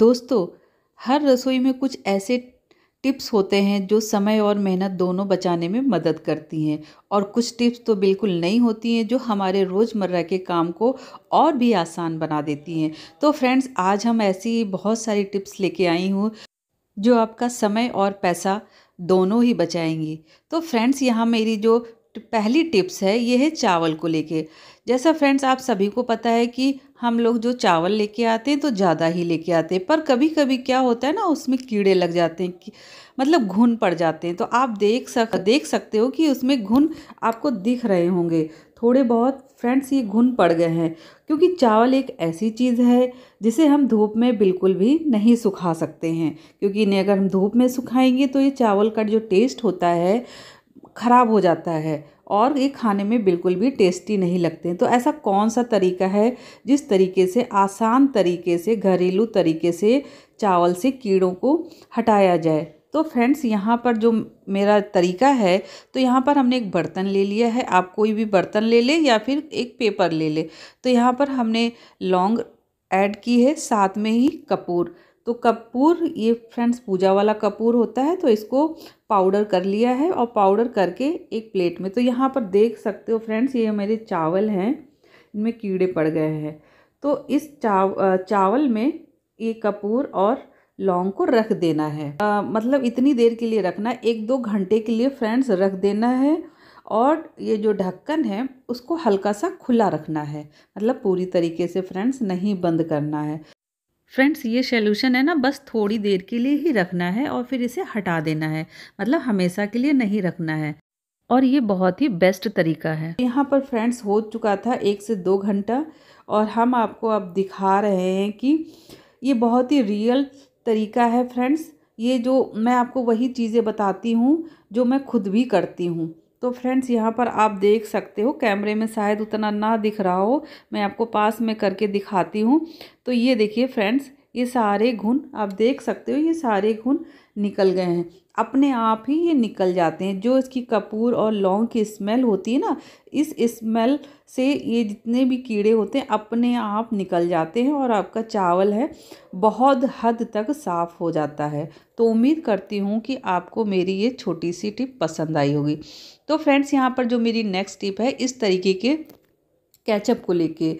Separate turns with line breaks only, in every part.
दोस्तों हर रसोई में कुछ ऐसे टिप्स होते हैं जो समय और मेहनत दोनों बचाने में मदद करती हैं और कुछ टिप्स तो बिल्कुल नहीं होती हैं जो हमारे रोज़मर्रा के काम को और भी आसान बना देती हैं तो फ्रेंड्स आज हम ऐसी बहुत सारी टिप्स लेके आई हूँ जो आपका समय और पैसा दोनों ही बचाएंगी तो फ्रेंड्स यहाँ मेरी जो पहली टिप्स है ये है चावल को लेके जैसा फ्रेंड्स आप सभी को पता है कि हम लोग जो चावल लेके आते हैं तो ज़्यादा ही लेके आते हैं पर कभी कभी क्या होता है ना उसमें कीड़े लग जाते हैं मतलब घुन पड़ जाते हैं तो आप देख सक देख सकते हो कि उसमें घुन आपको दिख रहे होंगे थोड़े बहुत फ्रेंड्स ये घुन पड़ गए हैं क्योंकि चावल एक ऐसी चीज़ है जिसे हम धूप में बिल्कुल भी नहीं सुखा सकते हैं क्योंकि इन्हें अगर हम धूप में सुखाएंगे तो ये चावल का जो टेस्ट होता है ख़राब हो जाता है और ये खाने में बिल्कुल भी टेस्टी नहीं लगते हैं तो ऐसा कौन सा तरीका है जिस तरीके से आसान तरीके से घरेलू तरीके से चावल से कीड़ों को हटाया जाए तो फ्रेंड्स यहाँ पर जो मेरा तरीका है तो यहाँ पर हमने एक बर्तन ले लिया है आप कोई भी बर्तन ले ले या फिर एक पेपर ले ले तो यहाँ पर हमने लौंग ऐड की है साथ में ही कपूर तो कपूर ये फ्रेंड्स पूजा वाला कपूर होता है तो इसको पाउडर कर लिया है और पाउडर करके एक प्लेट में तो यहाँ पर देख सकते हो फ्रेंड्स ये मेरे चावल हैं इनमें कीड़े पड़ गए हैं तो इस चाव चावल में ये कपूर और लौंग को रख देना है आ, मतलब इतनी देर के लिए रखना एक दो घंटे के लिए फ्रेंड्स रख देना है और ये जो ढक्कन है उसको हल्का सा खुला रखना है मतलब पूरी तरीके से फ्रेंड्स नहीं बंद करना है फ्रेंड्स ये सोल्यूशन है ना बस थोड़ी देर के लिए ही रखना है और फिर इसे हटा देना है मतलब हमेशा के लिए नहीं रखना है और ये बहुत ही बेस्ट तरीका है यहाँ पर फ्रेंड्स हो चुका था एक से दो घंटा और हम आपको अब दिखा रहे हैं कि ये बहुत ही रियल तरीका है फ्रेंड्स ये जो मैं आपको वही चीज़ें बताती हूँ जो मैं खुद भी करती हूँ तो फ्रेंड्स यहाँ पर आप देख सकते हो कैमरे में शायद उतना ना दिख रहा हो मैं आपको पास में करके दिखाती हूँ तो ये देखिए फ्रेंड्स ये सारे घुन आप देख सकते हो ये सारे घुन निकल गए हैं अपने आप ही ये निकल जाते हैं जो इसकी कपूर और लौंग की स्मेल होती है ना इस स्मेल से ये जितने भी कीड़े होते हैं अपने आप निकल जाते हैं और आपका चावल है बहुत हद तक साफ़ हो जाता है तो उम्मीद करती हूँ कि आपको मेरी ये छोटी सी टिप पसंद आई होगी तो फ्रेंड्स यहाँ पर जो मेरी नेक्स्ट टिप है इस तरीके के कैचअप को लेके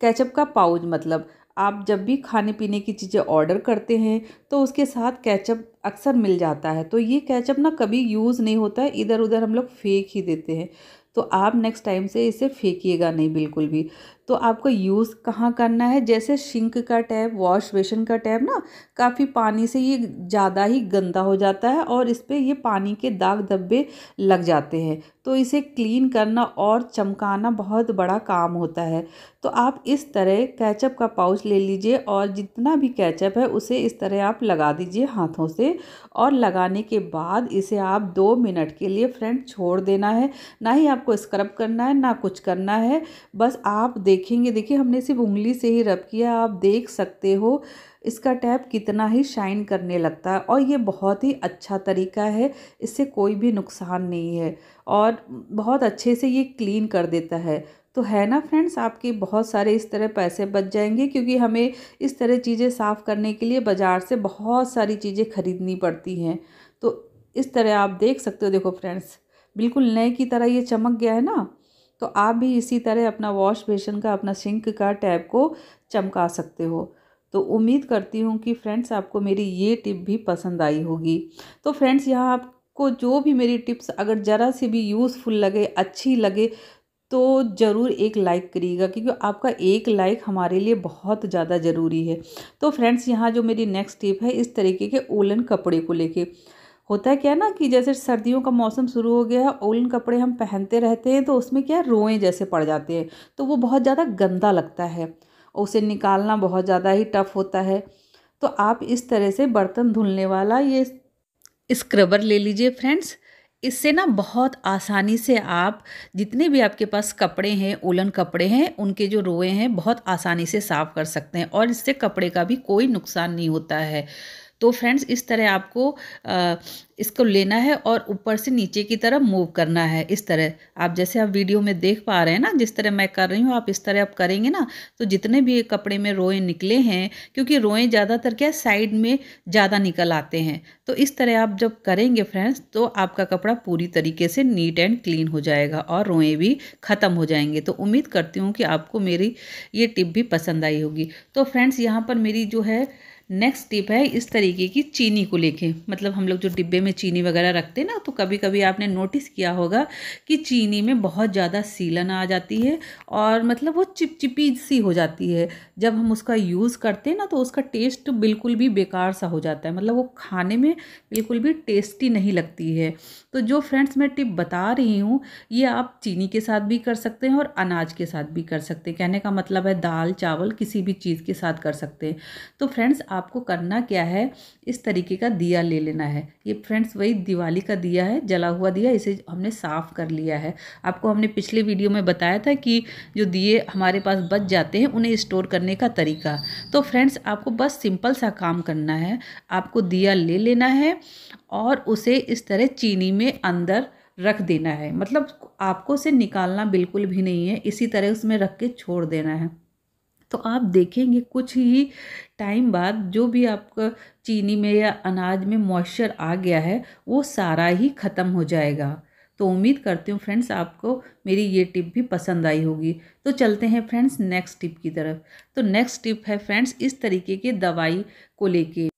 कैचअप का पाउच मतलब आप जब भी खाने पीने की चीज़ें ऑर्डर करते हैं तो उसके साथ कैचअप अक्सर मिल जाता है तो ये कैचअप ना कभी यूज़ नहीं होता है इधर उधर हम लोग फेंक ही देते हैं तो आप नेक्स्ट टाइम से इसे फेंकीेगा नहीं बिल्कुल भी तो आपको यूज़ कहाँ करना है जैसे शिंक का टैब वॉश बेसन का टैब ना काफ़ी पानी से ये ज़्यादा ही गंदा हो जाता है और इस पर ये पानी के दाग धब्बे लग जाते हैं तो इसे क्लीन करना और चमकाना बहुत बड़ा काम होता है तो आप इस तरह कैचअप का पाउच ले लीजिए और जितना भी कैचअप है उसे इस तरह आप लगा दीजिए हाथों से और लगाने के बाद इसे आप दो मिनट के लिए फ्रेंड छोड़ देना है ना ही आपको स्क्रब करना है ना कुछ करना है बस आप देखेंगे देखिए हमने सिर्फ उंगली से ही रब किया आप देख सकते हो इसका टैप कितना ही शाइन करने लगता है और ये बहुत ही अच्छा तरीका है इससे कोई भी नुकसान नहीं है और बहुत अच्छे से ये क्लीन कर देता है तो है ना फ्रेंड्स आपके बहुत सारे इस तरह पैसे बच जाएंगे क्योंकि हमें इस तरह चीज़ें साफ़ करने के लिए बाज़ार से बहुत सारी चीज़ें ख़रीदनी पड़ती हैं तो इस तरह आप देख सकते हो देखो फ्रेंड्स बिल्कुल नए की तरह ये चमक गया है ना तो आप भी इसी तरह अपना वॉश बेसन का अपना सिंक का टैब को चमका सकते हो तो उम्मीद करती हूँ कि फ्रेंड्स आपको मेरी ये टिप भी पसंद आई होगी तो फ्रेंड्स यहाँ आपको जो भी मेरी टिप्स अगर ज़रा सी भी यूज़फुल लगे अच्छी लगे तो ज़रूर एक लाइक करिएगा क्योंकि आपका एक लाइक हमारे लिए बहुत ज़्यादा ज़रूरी है तो फ्रेंड्स यहाँ जो मेरी नेक्स्ट टिप है इस तरीके के ओलन कपड़े को लेके होता है क्या ना कि जैसे सर्दियों का मौसम शुरू हो गया है ओलन कपड़े हम पहनते रहते हैं तो उसमें क्या रोए जैसे पड़ जाते हैं तो वो बहुत ज़्यादा गंदा लगता है और उसे निकालना बहुत ज़्यादा ही टफ होता है तो आप इस तरह से बर्तन धुलने वाला ये स्क्रबर ले लीजिए फ्रेंड्स इससे ना बहुत आसानी से आप जितने भी आपके पास कपड़े हैं उलन कपड़े हैं उनके जो रोए हैं बहुत आसानी से साफ़ कर सकते हैं और इससे कपड़े का भी कोई नुकसान नहीं होता है तो फ्रेंड्स इस तरह आपको आ, इसको लेना है और ऊपर से नीचे की तरफ मूव करना है इस तरह आप जैसे आप वीडियो में देख पा रहे हैं ना जिस तरह मैं कर रही हूँ आप इस तरह आप करेंगे ना तो जितने भी कपड़े में रोएं निकले हैं क्योंकि रोएं ज़्यादातर क्या साइड में ज़्यादा निकल आते हैं तो इस तरह आप जब करेंगे फ्रेंड्स तो आपका कपड़ा पूरी तरीके से नीट एंड क्लीन हो जाएगा और रोएँ भी ख़त्म हो जाएंगे तो उम्मीद करती हूँ कि आपको मेरी ये टिप भी पसंद आई होगी तो फ्रेंड्स यहाँ पर मेरी जो है नेक्स्ट टिप है इस तरीके की चीनी को लेके मतलब हम लोग जो डिब्बे में चीनी वगैरह रखते हैं ना तो कभी कभी आपने नोटिस किया होगा कि चीनी में बहुत ज़्यादा सीलन आ जाती है और मतलब वो चिपचिपी सी हो जाती है जब हम उसका यूज़ करते हैं ना तो उसका टेस्ट बिल्कुल भी बेकार सा हो जाता है मतलब वो खाने में बिल्कुल भी टेस्टी नहीं लगती है तो जो फ्रेंड्स मैं टिप बता रही हूँ ये आप चीनी के साथ भी कर सकते हैं और अनाज के साथ भी कर सकते हैं कहने का मतलब है दाल चावल किसी भी चीज़ के साथ कर सकते हैं तो फ्रेंड्स आप आपको करना क्या है इस तरीके का दिया ले लेना है ये फ्रेंड्स वही दिवाली का दिया है जला हुआ दिया इसे हमने साफ़ कर लिया है आपको हमने पिछले वीडियो में बताया था कि जो दिए हमारे पास बच जाते हैं उन्हें स्टोर करने का तरीका तो फ्रेंड्स आपको बस सिंपल सा काम करना है आपको दिया ले लेना है और उसे इस तरह चीनी में अंदर रख देना है मतलब आपको उसे निकालना बिल्कुल भी नहीं है इसी तरह उसमें रख के छोड़ देना है तो आप देखेंगे कुछ ही टाइम बाद जो भी आपका चीनी में या अनाज में मॉइस्चर आ गया है वो सारा ही ख़त्म हो जाएगा तो उम्मीद करती हूँ फ्रेंड्स आपको मेरी ये टिप भी पसंद आई होगी तो चलते हैं फ्रेंड्स नेक्स्ट टिप की तरफ तो नेक्स्ट टिप है फ्रेंड्स इस तरीके के दवाई को लेके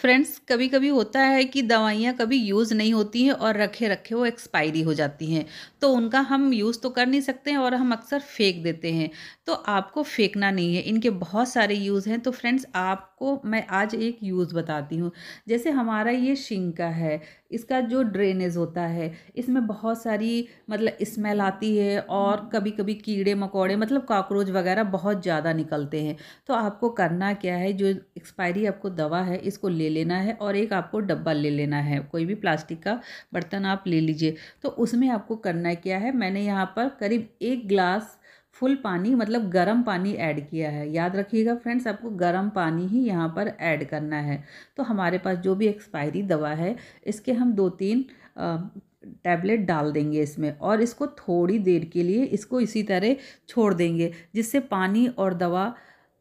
फ्रेंड्स कभी कभी होता है कि दवाइयाँ कभी यूज़ नहीं होती हैं और रखे रखे वो एक्सपायरी हो जाती हैं तो उनका हम यूज़ तो कर नहीं सकते हैं और हम अक्सर फेंक देते हैं तो आपको फेंकना नहीं है इनके बहुत सारे यूज़ हैं तो फ्रेंड्स आपको मैं आज एक यूज़ बताती हूँ जैसे हमारा ये शिंका है इसका जो ड्रेनेज होता है इसमें बहुत सारी मतलब स्मेल आती है और हम्म। कभी कभी कीड़े मकोड़े मतलब काकरोच वगैरह बहुत ज़्यादा निकलते हैं तो आपको करना क्या है जो एक्सपायरी आपको दवा है इसको ले लेना है और एक आपको डब्बा ले लेना है कोई भी प्लास्टिक का बर्तन आप ले लीजिए तो उसमें आपको करना क्या है मैंने यहाँ पर करीब एक ग्लास फुल पानी मतलब गर्म पानी ऐड किया है याद रखिएगा फ्रेंड्स आपको गर्म पानी ही यहाँ पर ऐड करना है तो हमारे पास जो भी एक्सपायरी दवा है इसके हम दो तीन टैबलेट डाल देंगे इसमें और इसको थोड़ी देर के लिए इसको इसी तरह छोड़ देंगे जिससे पानी और दवा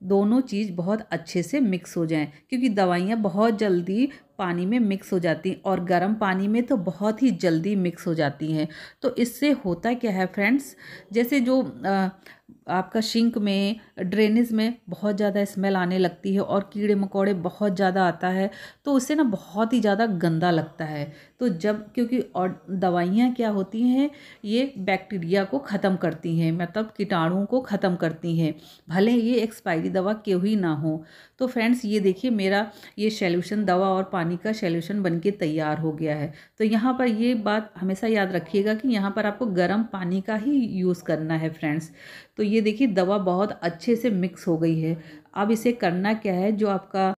दोनों चीज़ बहुत अच्छे से मिक्स हो जाएं क्योंकि दवाइयाँ बहुत जल्दी पानी में मिक्स हो जाती हैं और गर्म पानी में तो बहुत ही जल्दी मिक्स हो जाती हैं तो इससे होता क्या है फ्रेंड्स जैसे जो आपका शिंक में ड्रेनेज में बहुत ज़्यादा स्मेल आने लगती है और कीड़े मकोड़े बहुत ज़्यादा आता है तो उससे ना बहुत ही ज़्यादा गंदा लगता है तो जब क्योंकि और दवाइयाँ क्या होती हैं ये बैक्टीरिया को ख़त्म करती हैं मतलब कीटाणुओं को ख़त्म करती हैं भले ये एक्सपायरी दवा क्यों ही ना हो तो फ्रेंड्स ये देखिए मेरा ये सैल्यूशन दवा और पानी का सेल्यूशन बन के तैयार हो गया है तो यहाँ पर ये बात हमेशा याद रखिएगा कि यहाँ पर आपको गर्म पानी का ही यूज़ करना है फ्रेंड्स तो ये देखिए दवा बहुत अच्छे से मिक्स हो गई है अब इसे करना क्या है जो आपका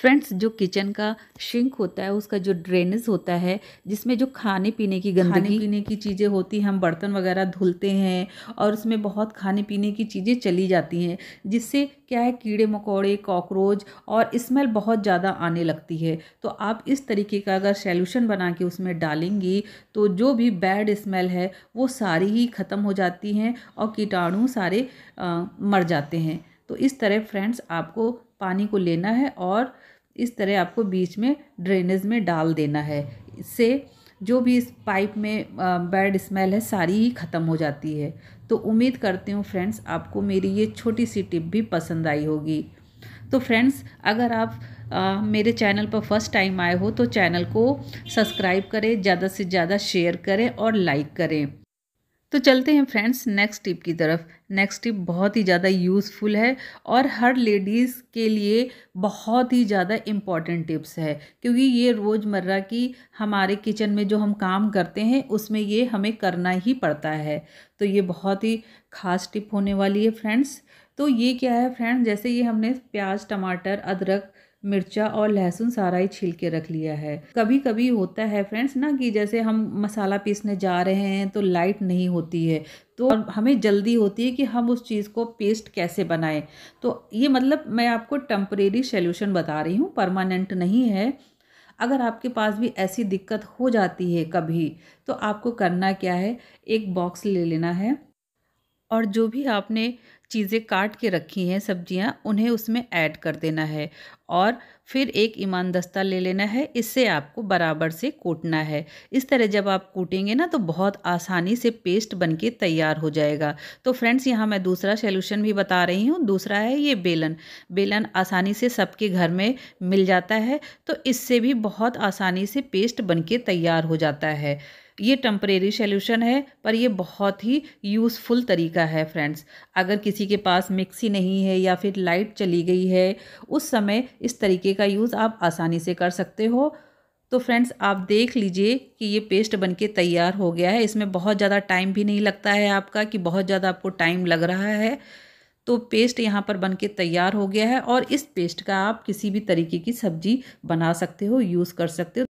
फ्रेंड्स जो किचन का शिंक होता है उसका जो ड्रेनेज होता है जिसमें जो खाने पीने की गंदगी खाने पीने की चीज़ें होती हैं हम बर्तन वगैरह धुलते हैं और उसमें बहुत खाने पीने की चीज़ें चली जाती हैं जिससे क्या है कीड़े मकोड़े कॉकरोच और स्मेल बहुत ज़्यादा आने लगती है तो आप इस तरीके का अगर सैल्यूशन बना के उसमें डालेंगी तो जो भी बैड स्मेल है वो सारी ही ख़त्म हो जाती हैं और कीटाणु सारे आ, मर जाते हैं तो इस तरह फ्रेंड्स आपको पानी को लेना है और इस तरह आपको बीच में ड्रेनेज में डाल देना है इससे जो भी इस पाइप में बैड स्मेल है सारी ही ख़त्म हो जाती है तो उम्मीद करती हूँ फ्रेंड्स आपको मेरी ये छोटी सी टिप भी पसंद आई होगी तो फ्रेंड्स अगर आप आ, मेरे चैनल पर फर्स्ट टाइम आए हो तो चैनल को सब्सक्राइब करें ज़्यादा से ज़्यादा शेयर करें और लाइक करें तो चलते हैं फ्रेंड्स नेक्स्ट टिप की तरफ नेक्स्ट टिप बहुत ही ज़्यादा यूज़फुल है और हर लेडीज़ के लिए बहुत ही ज़्यादा इम्पॉर्टेंट टिप्स है क्योंकि ये रोज़मर्रा की हमारे किचन में जो हम काम करते हैं उसमें ये हमें करना ही पड़ता है तो ये बहुत ही ख़ास टिप होने वाली है फ्रेंड्स तो ये क्या है फ्रेंड्स जैसे ये हमने प्याज टमाटर अदरक मिर्चा और लहसुन सारा ही छील के रख लिया है कभी कभी होता है फ्रेंड्स ना कि जैसे हम मसाला पीसने जा रहे हैं तो लाइट नहीं होती है तो हमें जल्दी होती है कि हम उस चीज़ को पेस्ट कैसे बनाएं तो ये मतलब मैं आपको टम्परेरी सोल्यूशन बता रही हूँ परमानेंट नहीं है अगर आपके पास भी ऐसी दिक्कत हो जाती है कभी तो आपको करना क्या है एक बॉक्स ले लेना है और जो भी आपने चीज़ें काट के रखी हैं सब्जियां उन्हें उसमें ऐड कर देना है और फिर एक ईमान दस्ता ले लेना है इससे आपको बराबर से कूटना है इस तरह जब आप कूटेंगे ना तो बहुत आसानी से पेस्ट बनके तैयार हो जाएगा तो फ्रेंड्स यहाँ मैं दूसरा सोल्यूशन भी बता रही हूँ दूसरा है ये बेलन बेलन आसानी से सबके घर में मिल जाता है तो इससे भी बहुत आसानी से पेस्ट बन तैयार हो जाता है ये टम्परेरी सोल्यूशन है पर यह बहुत ही यूज़फुल तरीका है फ्रेंड्स अगर किसी के पास मिक्सी नहीं है या फिर लाइट चली गई है उस समय इस तरीके का यूज़ आप आसानी से कर सकते हो तो फ्रेंड्स आप देख लीजिए कि ये पेस्ट बनके तैयार हो गया है इसमें बहुत ज़्यादा टाइम भी नहीं लगता है आपका कि बहुत ज़्यादा आपको टाइम लग रहा है तो पेस्ट यहाँ पर बनके तैयार हो गया है और इस पेस्ट का आप किसी भी तरीके की सब्जी बना सकते हो यूज़ कर सकते हो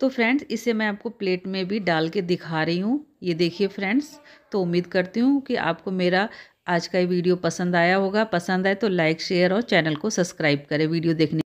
तो फ्रेंड्स इसे मैं आपको प्लेट में भी डाल के दिखा रही हूँ ये देखिए फ्रेंड्स तो उम्मीद करती हूँ कि आपको मेरा आज का ये वीडियो पसंद आया होगा पसंद आए तो लाइक शेयर और चैनल को सब्सक्राइब करें वीडियो देखने